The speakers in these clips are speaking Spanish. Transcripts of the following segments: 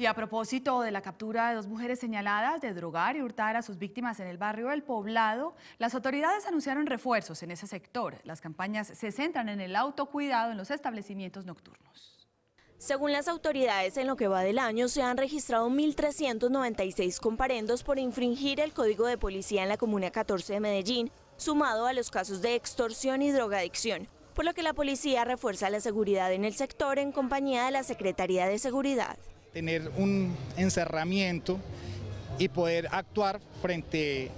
Y a propósito de la captura de dos mujeres señaladas de drogar y hurtar a sus víctimas en el barrio El Poblado, las autoridades anunciaron refuerzos en ese sector. Las campañas se centran en el autocuidado en los establecimientos nocturnos. Según las autoridades, en lo que va del año se han registrado 1.396 comparendos por infringir el Código de Policía en la Comuna 14 de Medellín, sumado a los casos de extorsión y drogadicción, por lo que la policía refuerza la seguridad en el sector en compañía de la Secretaría de Seguridad tener un encerramiento y poder actuar frente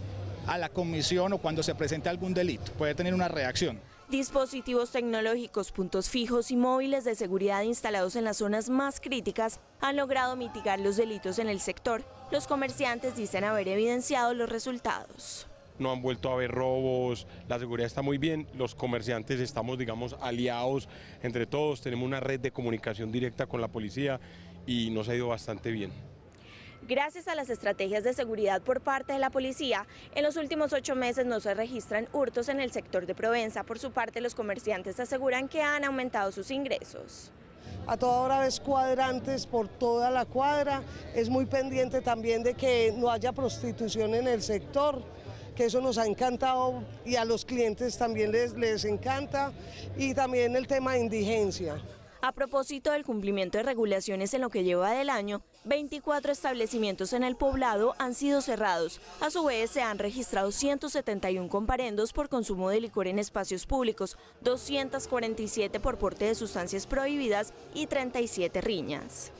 a la comisión o cuando se presente algún delito, Puede tener una reacción. Dispositivos tecnológicos, puntos fijos y móviles de seguridad instalados en las zonas más críticas han logrado mitigar los delitos en el sector. Los comerciantes dicen haber evidenciado los resultados no han vuelto a haber robos, la seguridad está muy bien, los comerciantes estamos, digamos, aliados entre todos, tenemos una red de comunicación directa con la policía y nos ha ido bastante bien. Gracias a las estrategias de seguridad por parte de la policía, en los últimos ocho meses no se registran hurtos en el sector de Provenza. Por su parte, los comerciantes aseguran que han aumentado sus ingresos. A toda hora ves cuadrantes por toda la cuadra, es muy pendiente también de que no haya prostitución en el sector, que eso nos ha encantado y a los clientes también les, les encanta, y también el tema de indigencia. A propósito del cumplimiento de regulaciones en lo que lleva del año, 24 establecimientos en el poblado han sido cerrados. A su vez, se han registrado 171 comparendos por consumo de licor en espacios públicos, 247 por porte de sustancias prohibidas y 37 riñas.